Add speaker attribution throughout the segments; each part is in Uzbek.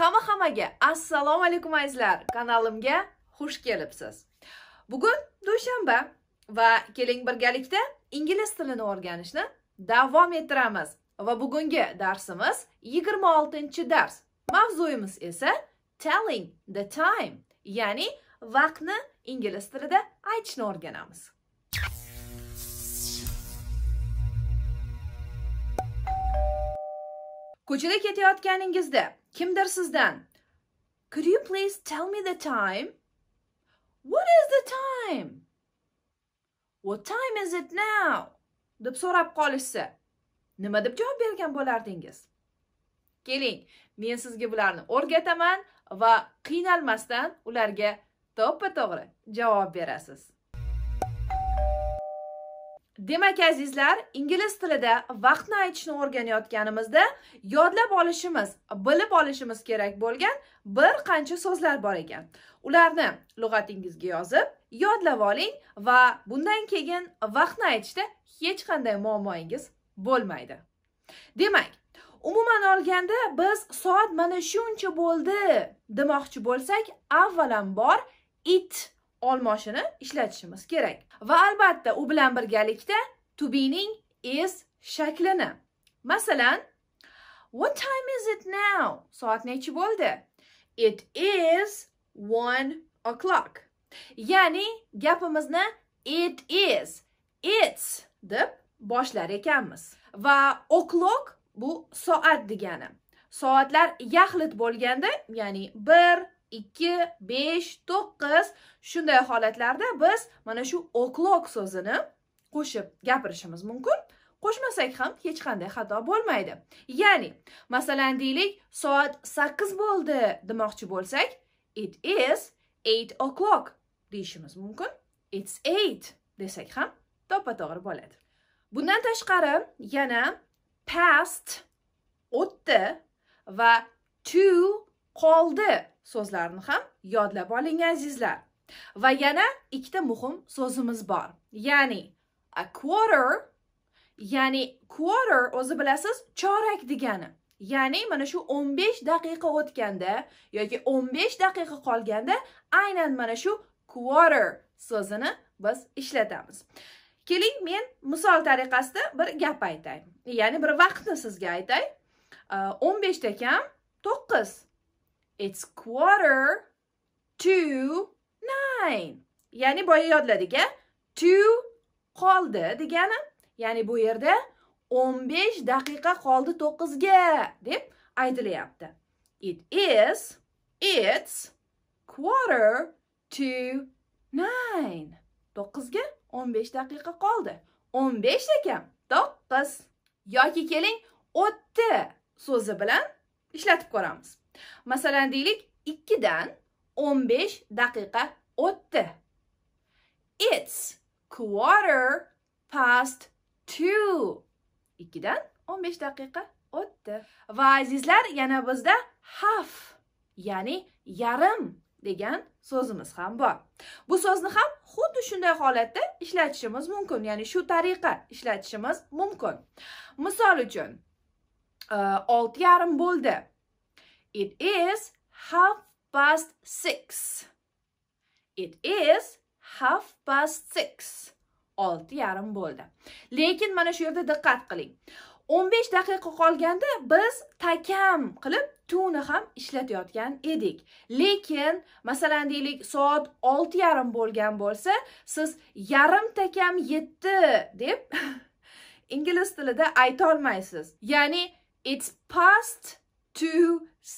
Speaker 1: hamma hammaga assalomu alaykum azizlar kanalimga xush kelibsiz bugun dushanba va keling birgalikda ingliz tilini o'rganishni davom ettiramiz va bugungi darsimiz 26 dars mavzuyimiz esa telling the time ya'ni vaqtni ingliz tilida aytishni o'rganamiz Ko'chada ketayotganingizda kimdir sizdan Could you please tell me the time? What is the time? What time is it now? deb so'rab qolishsa, nima deb javob bergan bo'lardingiz? Keling, men sizga bularni o'rgataman va qiynalmasdan ularga to'ppa to'g'ri javob berasiz. demak azizlar ingliz tilida vaqtni aytishni o'rganayotganimizda yodlab olishimiz bilib olishimiz kerak bo'lgan bir qancha so'zlar bor ekan ularni lug'atingizga yozib yodlab oling va bundan keyin vaqtni aytishda hech qanday muammoingiz bo'lmaydi demak umuman olganda biz soat mana shuncha bo'ldi demoqchi bo'lsak avvalambor it olmoshini ishlatishimiz kerak va albatta u bilan birgalikda to bening is shaklini masalan what time is it now soat nechi bo'ldi it is one o'clock ya'ni gapimizni it is it's deb boshlar ekanmiz va o'clock bu soat degani soatlar yaxlit bo'lganda ya'ni bir ikki besh to'qqiz shunday holatlarda biz mana shu o'clock so'zini qo'shib gapirishimiz mumkin qo'shmasak ham hech qanday xato bo'lmaydi ya'ni masalan deylik soat sakkiz bo'ldi demoqchi bo'lsak it is eight o'clock deyishimiz mumkin it's eight desak ham to'ppa to'g'ri bo'ladi bundan tashqari yana past o'tdi va to qoldi so'zlarini ham yodlab oling azizlar va yana ikkita muhim so'zimiz bor ya'ni a quarter ya'ni quarter o'zi bilasiz chorak degani ya'ni mana shu 15 daqiqa o'tganda yoki 15 daqiqa qolganda aynan mana shu quarter so'zini biz ishlatamiz keling men misol tariqasida bir gap aytay ya'ni bir vaqtni sizga aytay 15 kam 9 It's quarter to nine. Ya'ni boya yodladik a to qoldi degani ya'ni bu yerda 15 daqiqa qoldi 9 ga deb aytilyapti it is it's quarter to nine 9 ga 15 daqiqa qoldi 15 ekan 9 yoki keling o'tdi so'zi bilan ishlatib ko'ramiz masalan deylik 2 dan 15 daqiqa o'tdi it's quarter past 2 2 dan 15 daqiqa o'tdi va azizlar yana bizda half ya'ni yarim degan so'zimiz ham bor bu so'zni ham xuddi shunday holatda ishlatishimiz mumkin ya'ni shu tariqa ishlatishimiz mumkin misol uchun olti yarim bo'ldi it is half past six it is half past six olti yarim bo'ldi lekin mana shu yerda diqqat qiling 15 daqiqa qolganda biz takam qilib tuni ham ishlatayotgan edik lekin masalan deylik soat olti yarim bo'lgan bo'lsa siz yarim takam 7 deb ingliz tilida aytolmaysiz ya'ni it's past to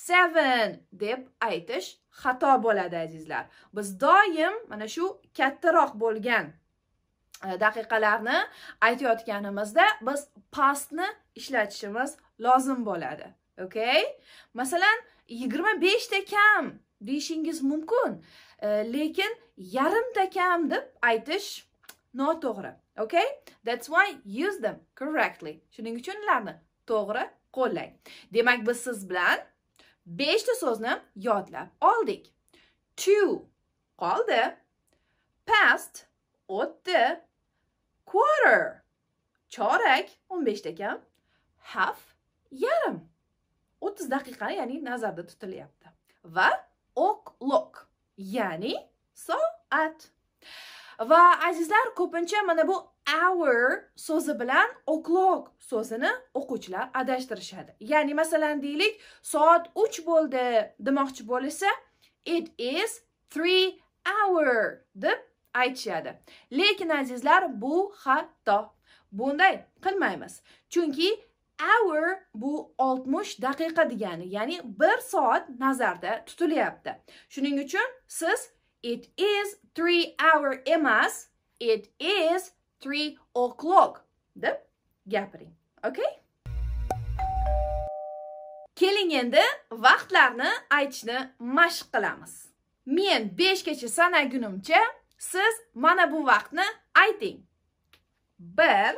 Speaker 1: seven deb aytish xato bo'ladi azizlar biz doim mana shu kattaroq bo'lgan e, daqiqalarni aytayotganimizda biz pastni ishlatishimiz lozim bo'ladi okay masalan yigirma beshta kam deyishingiz mumkin e, lekin yarimta kam deb aytish noto'g'ri okay that's why use them correctly shuning uchun ularni to'g'ri qo'llang demak biz siz bilan 5 ta so'zni yodlab oldik to qoldi past o'tdi quarter chorak 15 kam. half yarim 30 daqiqa ya'ni nazarda tutilyapti va o'clock, ya'ni soat va azizlar ko'pincha mana bu hour so'zi bilan o'clock so'zini o'quvchilar adashtirishadi ya'ni masalan deylik soat uch bo'ldi demoqchi bo'lsa it is three hour deb aytishadi lekin azizlar bu xato bunday qilmaymiz chunki hour bu 60 daqiqa degani ya'ni 1 soat nazarda tutilyapti shuning uchun siz it is 3 hour emas it is three o'clock deb gapiring okay keling endi vaqtlarni aytishni mashq qilamiz men beshgacha sanagunimcha siz mana bu vaqtni ayting bir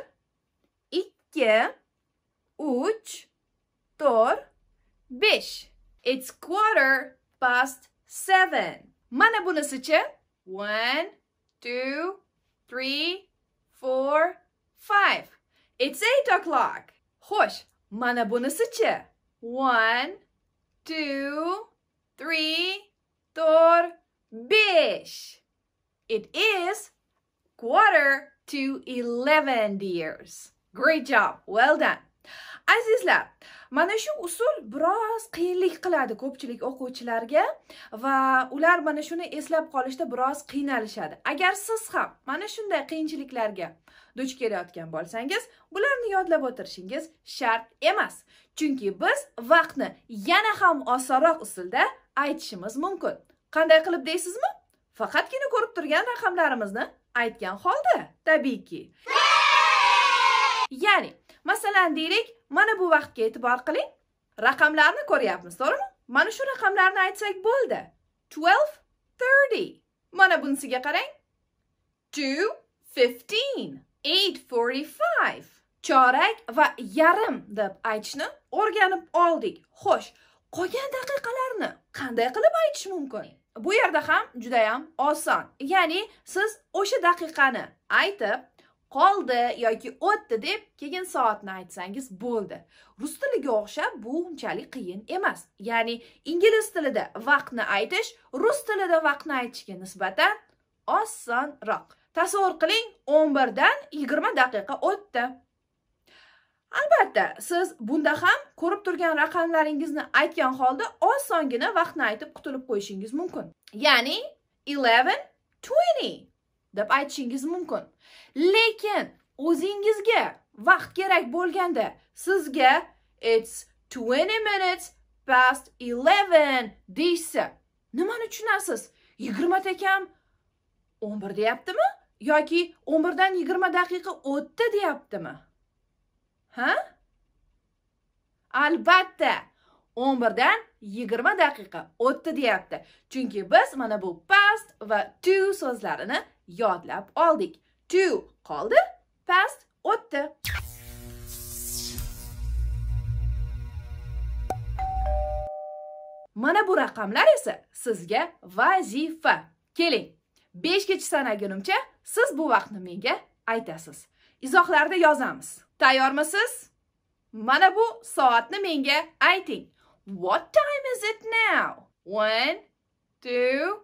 Speaker 1: ikki uch to'rt besh it's quarter past seven mana bunisichi one two three four, five. It's eight o'clock. Hush. mana bunu sıçı. One, two, three, four, beş. It is quarter to eleven, dears. Great job. Well done. azizlar mana shu usul biroz qiyinlik qiladi ko'pchilik o'quvchilarga va ular mana shuni eslab qolishda biroz qiynalishadi agar siz ham mana shunday qiyinchiliklarga duch kelayotgan bo'lsangiz bularni yodlab o'tirishingiz shart emas chunki biz vaqtni yana ham osonroq usulda aytishimiz mumkin qanday qilib deysizmi faqatgina ko'rib turgan raqamlarimizni aytgan holda tabiiyki ya'ni masalan deylik mana bu vaqtga e'tibor qiling raqamlarni ko'ryapmiz to'g'rimi mana shu raqamlarni aytsak bo'ldi 12:30 mana bunisiga qarang 2:15 8:45 chorak va yarim deb aytishni o'rganib oldik xo'sh qolgan daqiqalarni qanday qilib aytish mumkin bu yerda ham juda ham oson ya'ni siz o'sha daqiqani aytib qoldi yoki o'tdi deb keyin soatni aytsangiz bo'ldi rus tiliga o'xshab bu unchalik qiyin emas ya'ni ingliz tilida vaqtni aytish rus tilida vaqtni aytishga nisbatan osonroq tasavvur qiling 11 dan 20 daqiqa o'tdi albatta siz bunda ham ko'rib turgan raqamlaringizni aytgan holda osongina vaqtni aytib qutulib qo'yishingiz mumkin ya'ni eleven twenty deb aytishingiz mumkin lekin o'zingizga vaqt kerak bo'lganda sizga it's 20 minutes past 11 deyishsa nimani tushunasiz 20 takam 11 deyaptimi yoki 11 dan 20 daqiqa o'tdi deyaptimi ha albatta 11 dan 20 daqiqa o'tdi deyapti chunki biz mana bu past va to so'zlarini yodlab oldik to qoldi past o'tdi mana bu raqamlar esa sizga vazifa keling beshgacha sanagunimcha siz bu vaqtni menga aytasiz izohlarda yozamiz tayyormisiz mana bu soatni menga ayting what time is it now one two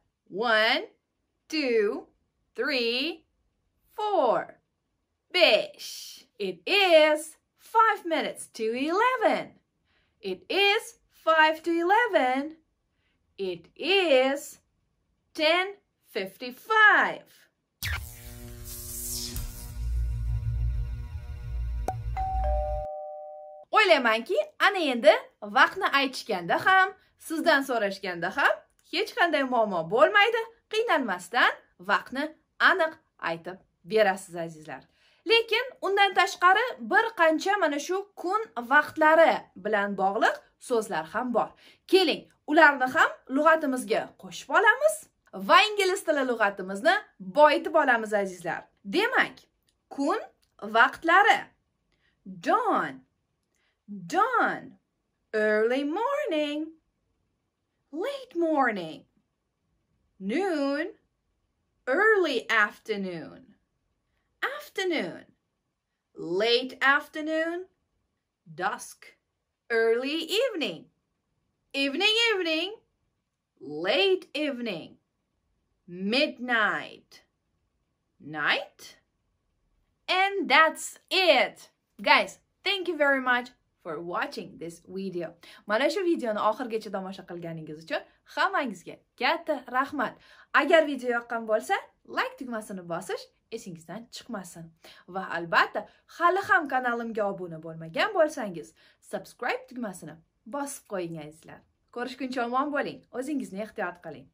Speaker 1: One, two, three, four. Bish. It is five minutes to 11. It is five to 11. It is 10.55. o'ylaymanki ana endi vaqtni aytishganda ham sizdan so'rashganda ham hech qanday muammo bo'lmaydi qiynalmasdan vaqtni aniq aytib berasiz azizlar lekin undan tashqari bir qancha mana shu kun vaqtlari bilan bog'liq so'zlar ham bor keling ularni ham lug'atimizga qo'shib olamiz va ingliz tili lug'atimizni boyitib olamiz azizlar demak kun vaqtlari dawn dawn early morning late morning, noon, early afternoon, afternoon, late afternoon, dusk, early evening, evening, evening, late evening, midnight, night, and that's it. Guys, thank you very much for watching this video. Mana shu videoni oxirgacha tomosha qilganingiz uchun hammangizga katta rahmat. Agar video yoqqan bo'lsa, like tugmasini bosish esingizdan chiqmasin. Va albatta, hali ham kanalimga obuna bo'lmagan bo'lsangiz, subscribe tugmasini bosib qo'ying azizlar Ko'rishguncha omon bo'ling, o'zingizni ehtiyot qiling.